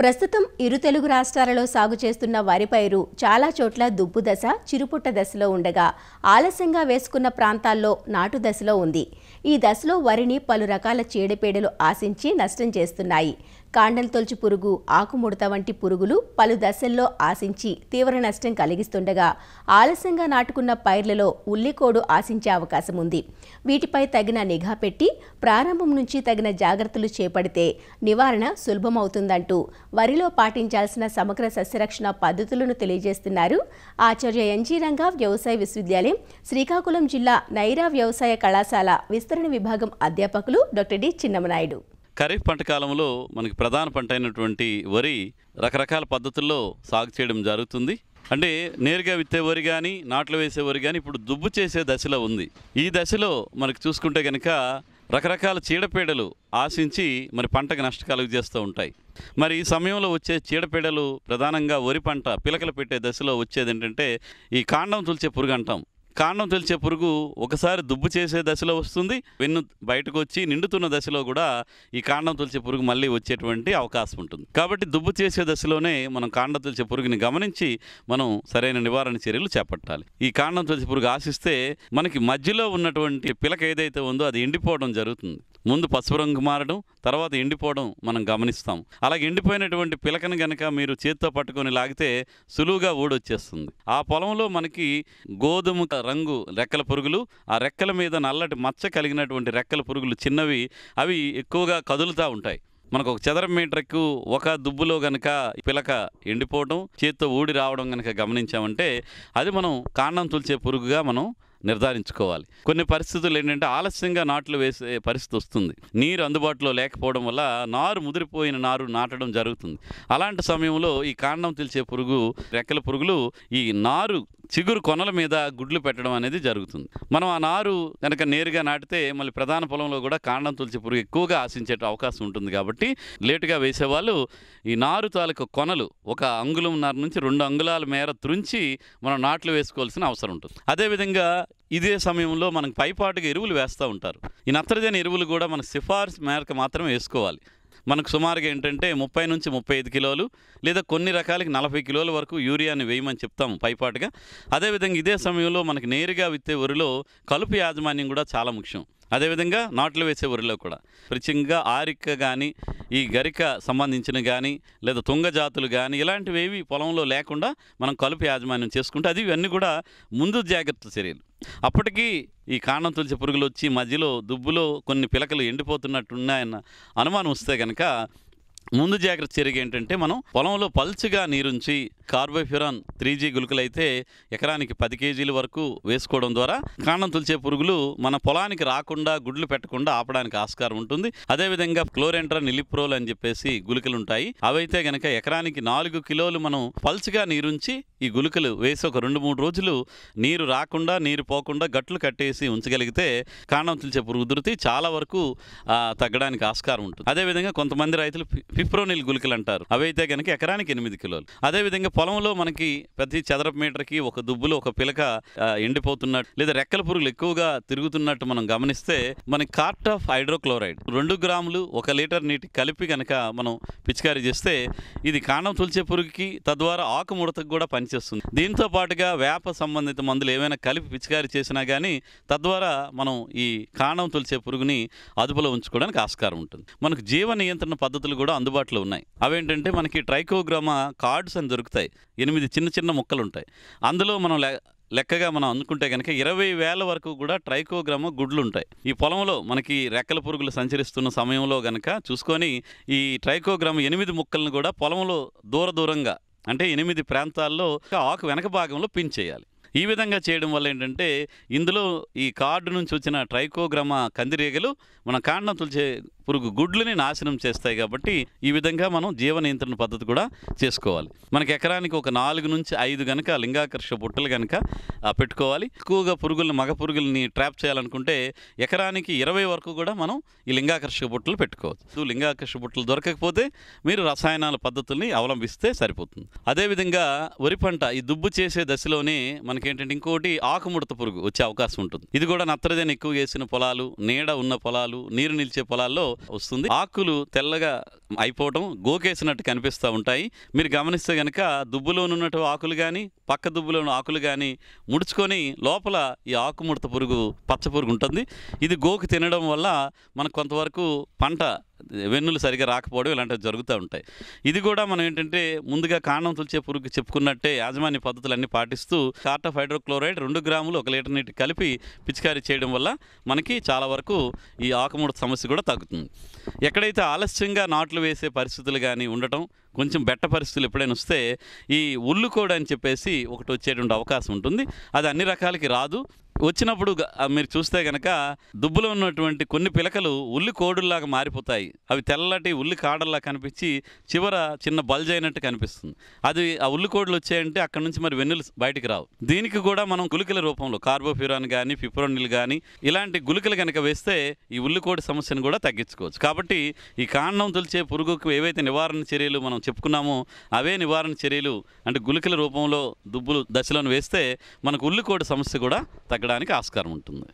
ప్రస్తుతం ఇరు తెలుగు రాష్ట్రాలలో సాగు చేస్తున్న వరి పైరు చాలా చోట్ల దుబ్బు దశ చిరుపుట్ట దశలో ఉండగా ఆలస్యంగా వేసుకున్న ప్రాంతాల్లో నాటు దశలో ఉంది ఈ దశలో వరిని పలు రకాల చీడపీడలు ఆశించి నష్టం చేస్తున్నాయి కాండం తొలచి పురుగు ఆకుముడత వంటి పురుగులు పలు దశల్లో ఆశించి తీవ్ర నష్టం కలిగిస్తుండగా ఆలస్యంగా నాటుకున్న పైర్లలో ఉల్లికోడు ఆశించే అవకాశం ఉంది వీటిపై తగిన నిఘా పెట్టి ప్రారంభం నుంచి తగిన జాగ్రత్తలు చేపడితే నివారణ సులభమవుతుందంటూ వరిలో పాటించాల్సిన సమగ్ర సస్యరక్షణ పద్ధతులను తెలియజేస్తున్నారు ఆచార్య రంగా వ్యవసాయ విశ్వవిద్యాలయం శ్రీకాకుళం జిల్లా నైరా వ్యవసాయ కళాశాల విస్తరణ విభాగం అధ్యాపకులు డాక్టర్ డి చిన్నమనాయుడు ఖరీఫ్ పంట కాలంలో మనకి ప్రధాన పంట అయినటువంటి వరి రకరకాల పద్ధతుల్లో సాగు చేయడం జరుగుతుంది అంటే నేరుగా విత్తే వరి కానీ నాట్లు వేసే వరి కానీ ఇప్పుడు దుబ్బు చేసే దశలో ఉంది ఈ దశలో మనకు చూసుకుంటే కనుక రకరకాల చీడపీడలు ఆశించి మరి పంటకు నష్టం చేస్తూ ఉంటాయి మరి ఈ సమయంలో వచ్చే చీడపీడలు ప్రధానంగా వరి పంట పిలకలు పెట్టే దశలో వచ్చేది ఏంటంటే ఈ కాండం తులిచే పురుగు అంటాం కాండం తెలిసే పురుగు ఒకసారి దుబ్బు చేసే దశలో వస్తుంది వెన్ను బయటకు వచ్చి నిండుతున్న దశలో కూడా ఈ కాండం తొలిచే పురుగు మళ్ళీ వచ్చేటువంటి అవకాశం ఉంటుంది కాబట్టి దుబ్బు చేసే దశలోనే మనం కాండం తొలిచే పురుగుని గమనించి మనం సరైన నివారణ చర్యలు చేపట్టాలి ఈ కాండం తొలిచే పురుగు ఆశిస్తే మనకి మధ్యలో ఉన్నటువంటి పిలక ఏదైతే ఉందో అది ఎండిపోవడం జరుగుతుంది ముందు పసుపు రంగు మారడం తర్వాత ఎండిపోవడం మనం గమనిస్తాం అలాగే ఎండిపోయినటువంటి పిలకను గనక మీరు చేత్తో పట్టుకొని లాగితే సులువుగా ఊడొచ్చేస్తుంది ఆ పొలంలో మనకి గోధుమ రంగు రెక్కల పురుగులు ఆ రెక్కల మీద నల్లటి మచ్చ కలిగినటువంటి రెక్కల పురుగులు చిన్నవి అవి ఎక్కువగా కదులుతూ ఉంటాయి మనకు ఒక చదర మీటర్కు ఒక దుబ్బులో గనక పిలక ఎండిపోవడం చేత్తో ఊడి రావడం గనక గమనించామంటే అది మనం కాండం తులిచే పురుగుగా మనం నిర్ధారించుకోవాలి కొన్ని పరిస్థితులు ఏంటంటే ఆలస్యంగా నాట్లు వేసే పరిస్థితి వస్తుంది నీరు అందుబాటులో లేకపోవడం వల్ల నారు ముదిరిపోయిన నారు నాటడం జరుగుతుంది అలాంటి సమయంలో ఈ కాండం తెలిసే పురుగు రెక్కల పురుగులు ఈ నారు చిగురు కొనల మీద గుడ్లు పెట్టడం అనేది జరుగుతుంది మనం ఆ నారు కనుక నేరుగా నాటితే మళ్ళీ ప్రధాన పొలంలో కూడా కాండం తులసి పురుగు ఎక్కువగా ఆశించే అవకాశం ఉంటుంది కాబట్టి లేటుగా వేసేవాళ్ళు ఈ నారు తాలూకు కొనలు ఒక నారు నుంచి రెండు అంగుళాల మేర తురించి మనం నాట్లు వేసుకోవాల్సిన అవసరం ఉంటుంది అదేవిధంగా ఇదే సమయంలో మనకు పైపాటుగా ఎరువులు వేస్తూ ఉంటారు ఈ నత్రజని ఎరువులు కూడా మన సిఫార్సు మేరకు మాత్రమే వేసుకోవాలి మనకు సుమారుగా ఏంటంటే ముప్పై నుంచి ముప్పై ఐదు కిలోలు లేదా కొన్ని రకాలకి నలభై కిలోల వరకు యూరియాని వేయమని చెప్తాము పైపాటుగా అదేవిధంగా ఇదే సమయంలో మనకి నేరుగా విత్తే వరిలో కలుపు యాజమాన్యం కూడా చాలా ముఖ్యం అదేవిధంగా నాట్లు వేసే ఊరిలో కూడా ప్రత్యేకంగా ఆరిక కానీ ఈ గరిక సంబంధించిన కానీ లేదా తుంగ జాతులు కానీ ఇలాంటివి ఏవి పొలంలో లేకుండా మనం కలుపు యాజమాన్యం చేసుకుంటే అది ఇవన్నీ కూడా ముందు జాగ్రత్త చర్యలు అప్పటికీ ఈ కాండం తులిసి పురుగులు వచ్చి మధ్యలో దుబ్బులో కొన్ని పిలకలు ఎండిపోతున్నట్టున్నాయన్న అనుమానం వస్తే కనుక ముందు జాగ్రత్త చర్య ఏంటంటే మనం పొలంలో పల్చగా నీరుంచి కార్బోఫ్యూరాన్ త్రీ జీ గుళికలైతే ఎకరానికి పది కేజీల వరకు వేసుకోవడం ద్వారా కాండం తులిచే పురుగులు మన పొలానికి రాకుండా గుడ్లు పెట్టకుండా ఆపడానికి ఆస్కారం ఉంటుంది అదేవిధంగా క్లోరెంట్రా నిలిప్రోల్ అని చెప్పేసి గుళికలు ఉంటాయి అవైతే గనక ఎకరానికి నాలుగు కిలోలు మనం పల్చగా నీరుంచి ఈ గుళికలు వేసి ఒక రెండు మూడు రోజులు నీరు రాకుండా నీరు పోకుండా గట్లు కట్టేసి ఉంచగలిగితే కాండం తులిచే పురుగు ఉధృతి చాలా వరకు తగ్గడానికి ఆస్కారం ఉంటుంది అదేవిధంగా కొంతమంది రైతులు పిప్రోనిల్ గుళికలు అంటారు అవైతే గనక ఎకరానికి ఎనిమిది కిలోలు అదేవిధంగా పొలంలో మనకి ప్రతి చదరపు మీటర్కి ఒక దుబ్బులు ఒక పిలక ఎండిపోతున్నట్టు లేదా రెక్కల పురుగులు ఎక్కువగా తిరుగుతున్నట్టు మనం గమనిస్తే మనకి కార్ట్ ఆఫ్ హైడ్రోక్లోరైడ్ రెండు గ్రాములు ఒక లీటర్ నీటి కలిపి కనుక మనం పిచికారీ చేస్తే ఇది కాండం తులిచే పురుగుకి తద్వారా ఆకు ముడతకు కూడా పనిచేస్తుంది దీంతో పాటుగా వేప సంబంధిత మందులు ఏమైనా కలిపి పిచికారీ చేసినా కానీ తద్వారా మనం ఈ కాండం తులిచే పురుగుని అదుపులో ఉంచుకోవడానికి ఆస్కారం ఉంటుంది మనకు జీవ నియంత్రణ పద్ధతులు కూడా అందుబాటులో ఉన్నాయి అవేంటంటే మనకి ట్రైకోగ్రామ కార్డ్స్ అని దొరుకుతాయి ఉంటాయి ఎనిమిది చిన్న చిన్న ముక్కలు ఉంటాయి అందులో మనం లెక్కగా మనం అందుకుంటే కనుక ఇరవై వేల వరకు కూడా ట్రైకోగ్రామ గుడ్లు ఉంటాయి ఈ పొలంలో మనకి రెక్కల పురుగులు సంచరిస్తున్న సమయంలో కనుక చూసుకొని ఈ ట్రైకోగ్రామ ఎనిమిది ముక్కలను కూడా పొలంలో దూర దూరంగా అంటే ఎనిమిది ప్రాంతాల్లో ఆకు వెనక భాగంలో పిన్ చేయాలి ఈ విధంగా చేయడం వల్ల ఏంటంటే ఇందులో ఈ కార్డు నుంచి వచ్చిన ట్రైకోగ్రామ కందిరీగలు మన కాండం తులిచే పురుగు గుడ్లని నాశనం చేస్తాయి కాబట్టి ఈ విధంగా మనం జీవ నియంత్రణ పద్ధతి కూడా చేసుకోవాలి మనకి ఎకరానికి ఒక నాలుగు నుంచి ఐదు గనక లింగాకర్ష బుట్టలు కనుక పెట్టుకోవాలి ఎక్కువగా పురుగులను మగ పురుగుల్ని ట్రాప్ చేయాలనుకుంటే ఎకరానికి ఇరవై వరకు కూడా మనం ఈ లింగాకర్షక బుట్టలు పెట్టుకోవచ్చు లింగాకర్షక బుట్టలు దొరకకపోతే మీరు రసాయనాల పద్ధతుల్ని అవలంబిస్తే సరిపోతుంది అదేవిధంగా వరి పంట ఈ దుబ్బు చేసే దశలోనే మనకేంటంటే ఇంకోటి ఆకుముడత పురుగు వచ్చే అవకాశం ఉంటుంది ఇది కూడా నత్రజని ఎక్కువ వేసిన పొలాలు నీడ ఉన్న పొలాలు నీరు నిలిచే పొలాల్లో వస్తుంది ఆకులు తెల్లగా అయిపోవడం గోకేసినట్టు కనిపిస్తూ ఉంటాయి మీరు గమనిస్తే కనుక దుబ్బులోనున్నట్టు ఆకులు కానీ పక్క దుబ్బులోని ఆకులు కానీ ముడుచుకొని లోపల ఈ ఆకుముడత పురుగు పచ్చ పురుగు ఉంటుంది ఇది గోకు తినడం వల్ల మనకు కొంతవరకు పంట వెన్నులు సరిగా రాకపోవడం ఇలాంటివి జరుగుతూ ఉంటాయి ఇది కూడా మనం ఏంటంటే ముందుగా కాండం తులిచే పురుగు చెప్పుకున్నట్టే యాజమాన్య పద్ధతులన్నీ పాటిస్తూ కార్ట్ ఆఫ్ హైడ్రోక్లోరైడ్ రెండు గ్రాములు ఒక లీటర్ నీటి కలిపి పిచికారీ చేయడం వల్ల మనకి చాలా వరకు ఈ ఆకుముడత సమస్య కూడా తగ్గుతుంది ఎక్కడైతే ఆలస్యంగా నాట్లు వేసే పరిస్థితులు కానీ ఉండటం కొంచెం బెట్ట పరిస్థితులు ఎప్పుడైనా వస్తే ఈ ఉల్లు కూడా అని చెప్పేసి ఒకటి వచ్చేటువంటి అవకాశం ఉంటుంది అది అన్ని రకాలకి రాదు వచ్చినప్పుడు మీరు చూస్తే గనక దుబ్బులు ఉన్నటువంటి కొన్ని పిలకలు ఉల్లి కోడుల్లాగా మారిపోతాయి అవి తెల్లటి ఉల్లి కాడల్లా కనిపించి చివర చిన్న బల్జ్ అయినట్టు కనిపిస్తుంది అది ఆ ఉల్లి కోడులు వచ్చాయంటే అక్కడ నుంచి మరి వెన్నులు బయటికి రావు దీనికి కూడా మనం గులికల రూపంలో కార్బోఫ్యూరాన్ కానీ ఫిప్రోనిల్ కానీ ఇలాంటి గులికలు కనుక వేస్తే ఈ ఉల్లికోడి సమస్యను కూడా తగ్గించుకోవచ్చు కాబట్టి ఈ కాండం తొలిచే పురుగుకు ఏవైతే నివారణ చర్యలు మనం చెప్పుకున్నామో అవే నివారణ చర్యలు అంటే గులికల రూపంలో దుబ్బులు దశలను వేస్తే మనకు ఉల్లికోడి సమస్య కూడా తగ్గడం చేయడానికి ఆస్కారం ఉంటుంది